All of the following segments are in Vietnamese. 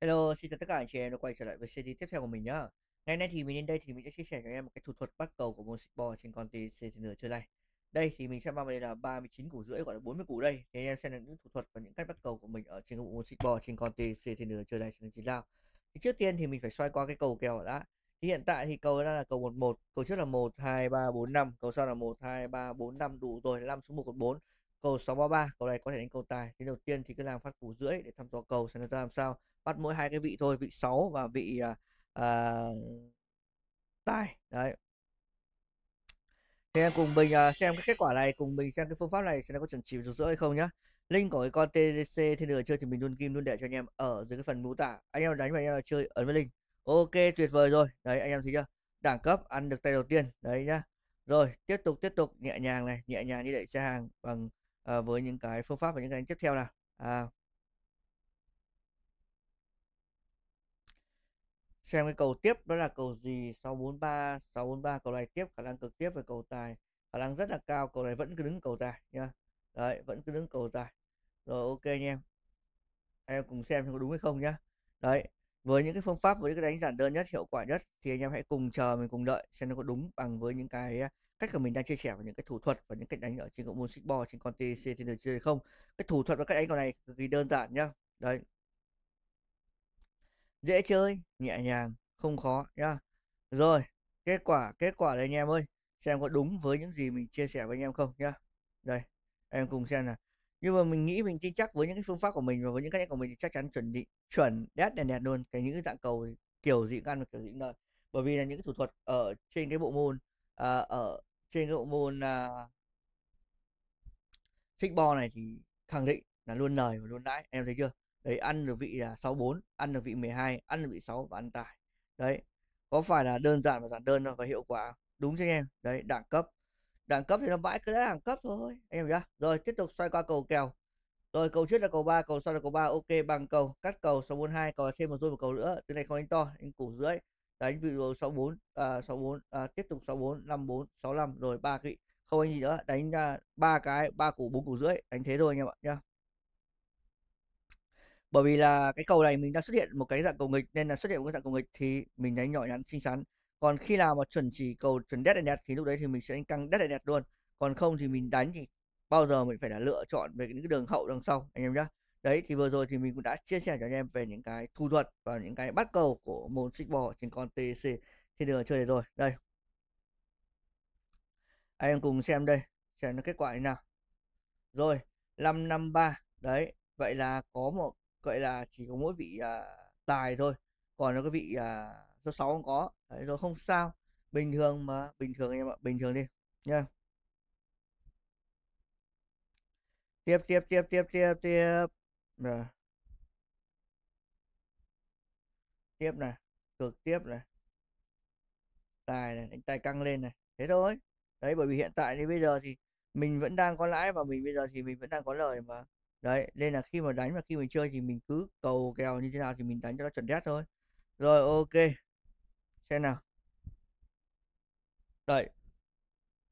Hello, xin chào tất cả anh chị em đã quay trở lại với series tiếp theo của mình nhá. Ngày nay thì mình đến đây thì mình sẽ chia sẻ cho em một cái thủ thuật bắt cầu của môn bò trên con tí CCN chơi này. Đây thì mình sẽ mang vào đây là 39 củ rưỡi gọi là 40 củ đây. Thì em xem là những thủ thuật và những cách bắt cầu của mình ở trên bộ môn bò trên con tí CCN chơi này sẽ như nào. Thì trước tiên thì mình phải xoay qua cái cầu kèo đã. Thì hiện tại thì cầu đang là cầu 11, cầu trước là 1 2 3 4 5, cầu sau là 1 2 3 4 5 đủ rồi, 5 số 1 còn 4. Cầu 633, cầu này có thể đánh cầu tài. Thì đầu tiên thì cứ làm phát củ rưỡi để thăm dò cầu xem nó ra làm sao bắt mỗi hai cái vị thôi vị sáu và vị uh, à, à, tài đấy thế cùng mình uh, xem cái kết quả này cùng mình xem cái phương pháp này sẽ có chuẩn chỉ rực rỡ hay không nhá link của cái con TDC thiên đường chơi thì mình luôn kim luôn để cho anh em ở dưới cái phần mô tả anh em đánh và anh em chơi ấn với link ok tuyệt vời rồi đấy anh em thấy chưa đẳng cấp ăn được tay đầu tiên đấy nhá rồi tiếp tục tiếp tục nhẹ nhàng này nhẹ nhàng như đẩy xe hàng bằng uh, với những cái phương pháp và những cái tiếp theo nào à, xem cái cầu tiếp đó là cầu gì 643 643 cầu này tiếp khả năng cực tiếp về cầu tài khả năng rất là cao cầu này vẫn cứ đứng cầu tài nha đấy vẫn cứ đứng cầu tài rồi ok anh em em cùng xem có đúng hay không nhá đấy với những cái phương pháp với cái đánh giản đơn nhất hiệu quả nhất thì anh em hãy cùng chờ mình cùng đợi xem nó có đúng bằng với những cái à, cách mà mình đang chia sẻ và những cái thủ thuật và những cách đánh ở trên cộng môn xích bò trên con TC trên đường chơi không cái thủ thuật và cách đánh của này cực kỳ đơn giản nhá đấy dễ chơi nhẹ nhàng không khó nhá rồi kết quả kết quả đây anh em ơi xem có đúng với những gì mình chia sẻ với anh em không nhá đây em cùng xem nè nhưng mà mình nghĩ mình tin chắc với những cái phương pháp của mình và với những cách của mình thì chắc chắn chuẩn định chuẩn đét đèn đèn luôn cái những cái dạng cầu kiểu gì ăn kiểu dị lợi bởi vì là những thủ thuật ở trên cái bộ môn à, ở trên cái bộ môn à, xích bo này thì khẳng định là luôn lời và luôn lãi em thấy chưa đấy ăn được vị là 64 ăn được vị 12 ăn được vị 6 và ăn tải đấy có phải là đơn giản và giản đơn và hiệu quả đúng chứ anh em đấy đẳng cấp đẳng cấp thì nó vãi cứ đẳng cấp thôi anh em nhá rồi tiếp tục xoay qua cầu kèo rồi cầu trước là cầu 3, cầu sau là cầu 3, ok bằng cầu, cắt cầu 642, cầu thêm một rô một cầu nữa, từ này không đánh to, anh củ rưỡi. Đánh vị đồ 64, à, 64 à, tiếp tục 64, 54, 65 rồi ba cái không anh gì nữa, đánh à, ba à, cái, ba củ bốn củ rưỡi, đánh thế thôi anh em ạ nhá bởi vì là cái cầu này mình đang xuất hiện một cái dạng cầu nghịch nên là xuất hiện một cái dạng cầu nghịch thì mình đánh nhỏ nhắn xinh xắn còn khi nào mà chuẩn chỉ cầu chuẩn đét and thì lúc đấy thì mình sẽ đánh căng đét and luôn còn không thì mình đánh thì bao giờ mình phải là lựa chọn về những cái đường hậu đằng sau anh em nhé đấy thì vừa rồi thì mình cũng đã chia sẻ cho anh em về những cái thu thuật và những cái bắt cầu của môn xích bò trên con TC thì đường chơi này rồi đây anh em cùng xem đây xem nó kết quả như nào rồi 553 đấy vậy là có một vậy là chỉ có mỗi vị à, tài thôi còn là cái vị à, số 6 không có đấy, rồi không sao bình thường mà bình thường anh em ạ bình thường đi nha tiếp tiếp tiếp tiếp tiếp tiếp rồi tiếp này cược tiếp này tài này đánh tài căng lên này thế thôi đấy bởi vì hiện tại thì bây giờ thì mình vẫn đang có lãi và mình bây giờ thì mình vẫn đang có lời mà đấy nên là khi mà đánh và khi mình chơi thì mình cứ cầu kèo như thế nào thì mình đánh cho nó chuẩn đét thôi rồi ok xem nào đấy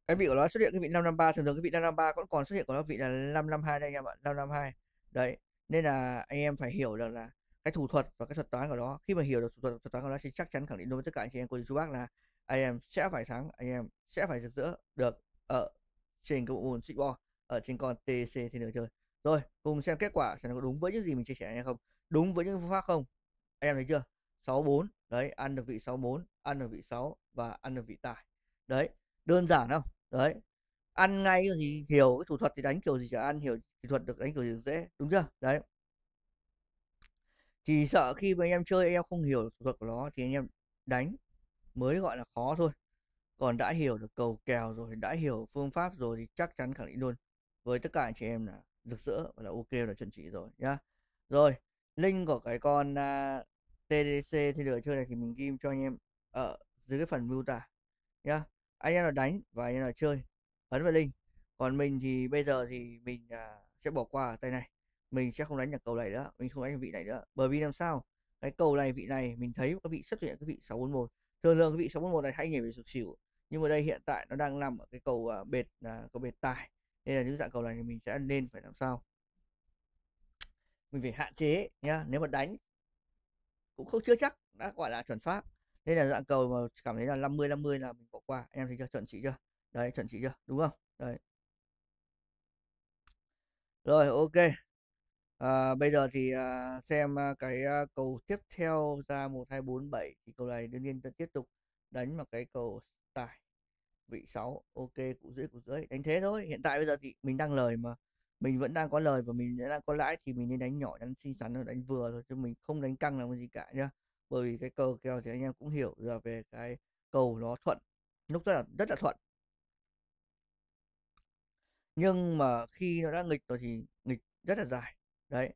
cái vị của nó xuất hiện cái vị 553 thường thường cái vị 553 cũng còn xuất hiện của nó vị là 552 đây anh em ạ 552 đấy nên là anh em phải hiểu được là cái thủ thuật và cái thuật toán của nó khi mà hiểu được thủ thuật thuật toán của nó thì chắc chắn khẳng định đối với tất cả anh chị em của chú bác là anh em sẽ phải thắng anh em sẽ phải rực rỡ được ở trên cái bộ môn ở trên con TC thì nữa chơi rồi cùng xem kết quả xem nó có đúng với những gì mình chia sẻ hay không đúng với những phương pháp không em thấy chưa 64 đấy ăn được vị 64 ăn được vị 6 và ăn được vị tài đấy đơn giản không đấy ăn ngay thì hiểu cái thủ thuật thì đánh kiểu gì chả ăn hiểu thủ thuật được đánh kiểu gì dễ đúng chưa đấy chỉ sợ khi mà anh em chơi anh em không hiểu thủ thuật của nó thì anh em đánh mới gọi là khó thôi còn đã hiểu được cầu kèo rồi đã hiểu phương pháp rồi thì chắc chắn khẳng định luôn với tất cả anh chị em là rực rỡ và là ok là chuẩn chỉ rồi nhá rồi link của cái con uh, à, TDC thì lựa chơi này thì mình ghim cho anh em ở dưới cái phần mô tả nhá anh em là đánh và anh em là chơi ấn vào link còn mình thì bây giờ thì mình uh, sẽ bỏ qua ở tay này mình sẽ không đánh được cầu này nữa mình không đánh vị này nữa bởi vì làm sao cái cầu này vị này mình thấy các vị xuất hiện cái vị 641 thường thường cái vị 641 này hay nhảy về sụp xỉu nhưng mà đây hiện tại nó đang nằm ở cái cầu uh, bệt uh, cầu bệt tài đây là những dạng cầu này thì mình sẽ nên phải làm sao mình phải hạn chế nhá nếu mà đánh cũng không chưa chắc đã gọi là chuẩn xác đây là dạng cầu mà cảm thấy là 50 50 là mình bỏ qua em thấy chưa chuẩn chỉ chưa đấy chuẩn chỉ chưa đúng không đấy rồi ok à, bây giờ thì à, xem à, cái à, cầu tiếp theo ra 1247 thì cầu này đương nhiên ta tiếp tục đánh vào cái cầu tải vị 6 ok cụ dưới cụ dưới đánh thế thôi hiện tại bây giờ thì mình đang lời mà mình vẫn đang có lời và mình đang có lãi thì mình nên đánh nhỏ đánh xinh xắn đánh vừa thôi chứ mình không đánh căng làm gì cả nhá bởi vì cái cầu kèo thì anh em cũng hiểu giờ về cái cầu nó thuận lúc rất là rất là thuận nhưng mà khi nó đã nghịch rồi thì nghịch rất là dài đấy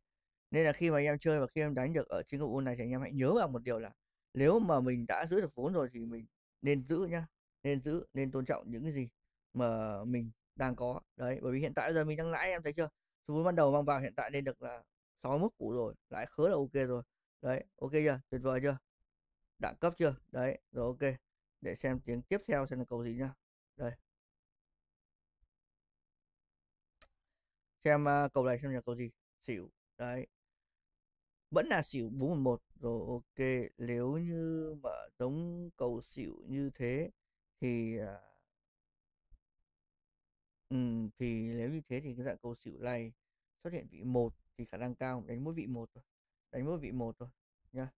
nên là khi mà anh em chơi và khi em đánh được ở trên cái cầu này thì anh em hãy nhớ vào một điều là nếu mà mình đã giữ được vốn rồi thì mình nên giữ nhá nên giữ nên tôn trọng những cái gì mà mình đang có đấy bởi vì hiện tại giờ mình đang lãi em thấy chưa số vốn ban đầu mang vào hiện tại nên được là mức cũ rồi lãi khớ là ok rồi đấy ok chưa tuyệt vời chưa đẳng cấp chưa đấy rồi ok để xem tiếng tiếp theo xem là cầu gì nhá đây xem uh, à, cầu này xem là cầu gì xỉu đấy vẫn là xỉu 411 rồi ok nếu như mà giống cầu xỉu như thế thì ờ Ừm, thì nếu như thế thì cái dạng cầu xỉu này xuất hiện vị một thì khả năng cao đánh mỗi vị một thôi, đánh mỗi vị một thôi nha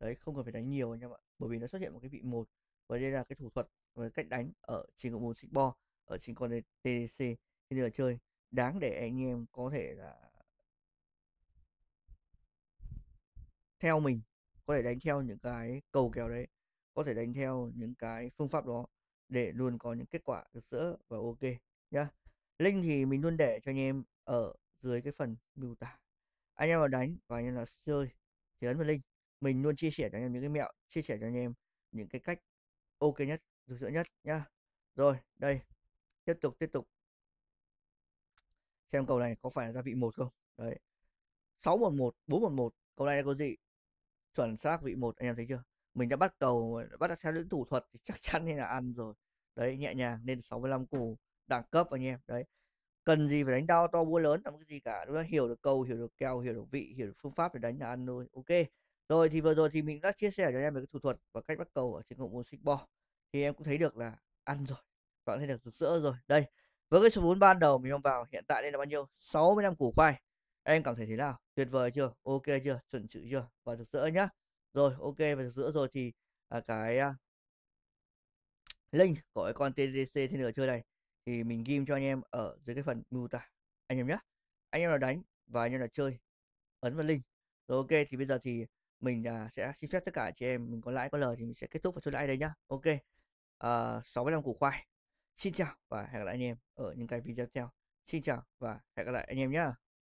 Đấy, không cần phải đánh nhiều nha bạn bởi vì nó xuất hiện một cái vị một và đây là cái thủ thuật và cách đánh ở trên cộng 4 Sixball ở trên con TDC trên giờ chơi đáng để anh em có thể là theo mình, có thể đánh theo những cái cầu kèo đấy, có thể đánh theo những cái phương pháp đó để luôn có những kết quả rực rỡ và ok nhá link thì mình luôn để cho anh em ở dưới cái phần mô tả anh em vào đánh và anh em là chơi thì ấn vào link mình luôn chia sẻ cho anh em những cái mẹo chia sẻ cho anh em những cái cách ok nhất rực rỡ nhất nhá rồi đây tiếp tục tiếp tục xem cầu này có phải là gia vị một không đấy sáu một một bốn một một cầu này có gì chuẩn xác vị một anh em thấy chưa mình đã bắt cầu bắt theo những thủ thuật thì chắc chắn nên là ăn rồi đấy nhẹ nhàng lên 65 củ đẳng cấp anh em đấy cần gì phải đánh đau to búa lớn làm cái gì cả nó hiểu được cầu hiểu được kèo hiểu được vị hiểu được phương pháp để đánh là ăn thôi ok rồi thì vừa rồi thì mình đã chia sẻ cho anh em về cái thủ thuật và cách bắt cầu ở trên cộng môn xích bo thì em cũng thấy được là ăn rồi bạn thấy được rực rỡ rồi đây với cái số vốn ban đầu mình mang vào hiện tại đây là bao nhiêu 65 củ khoai em cảm thấy thế nào tuyệt vời chưa ok chưa chuẩn chữ chưa và rực rỡ nhá rồi ok và giữa rồi thì à, cái à, link của cái con TDC trên nửa chơi này thì mình ghim cho anh em ở dưới cái phần mưu tả anh em nhé anh em nào đánh và anh em nào chơi ấn vào link rồi ok thì bây giờ thì mình à, sẽ xin phép tất cả chị em mình có lãi có lời thì mình sẽ kết thúc và chốt lãi đây nhá ok à, 65 củ khoai xin chào và hẹn gặp lại anh em ở những cái video tiếp theo xin chào và hẹn gặp lại anh em nhé